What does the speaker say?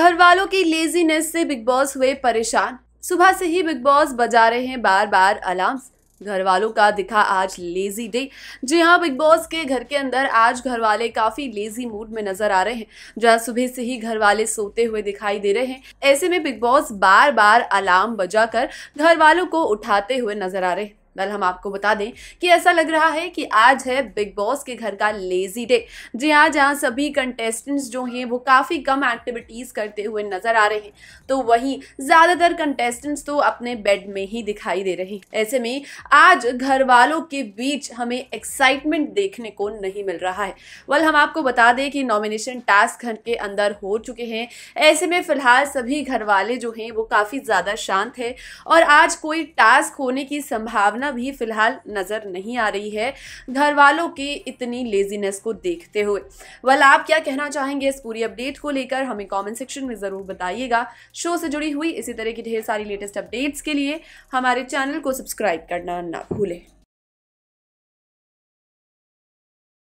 घर वालों की लेजीनेस से बिग बॉस हुए परेशान सुबह से ही बिग बॉस बजा रहे हैं बार बार अलार्म घर वालों का दिखा आज लेजी डे जी हाँ बिग बॉस के घर के अंदर आज घर वाले काफी लेजी मूड में नजर आ रहे हैं जहाँ सुबह से ही घर वाले सोते हुए दिखाई दे रहे हैं ऐसे में बिग बॉस बार बार अलार्म बजाकर घर वालों को उठाते हुए नजर आ रहे हैं दल हम आपको बता दें कि ऐसा लग रहा है कि आज है बिग बॉस के घर का लेजी डे जी हाँ जहाँ सभी कंटेस्टेंट्स जो हैं वो काफ़ी कम एक्टिविटीज़ करते हुए नज़र आ रहे हैं तो वहीं ज़्यादातर कंटेस्टेंट्स तो अपने बेड में ही दिखाई दे रहे हैं ऐसे में आज घर वालों के बीच हमें एक्साइटमेंट देखने को नहीं मिल रहा है वल हम आपको बता दें कि नॉमिनेशन टास्क घर के अंदर हो चुके हैं ऐसे में फ़िलहाल सभी घर वाले जो हैं वो काफ़ी ज़्यादा शांत है और आज कोई टास्क होने की संभावना संभावना भी फिलहाल नज़र नहीं आ रही है घर वालों की इतनी लेजीनेस को देखते हुए वल आप क्या कहना चाहेंगे इस पूरी अपडेट को लेकर हमें कॉमेंट सेक्शन में ज़रूर बताइएगा शो से जुड़ी हुई इसी तरह की ढेर सारी लेटेस्ट अपडेट्स के लिए हमारे चैनल को सब्सक्राइब करना ना भूलें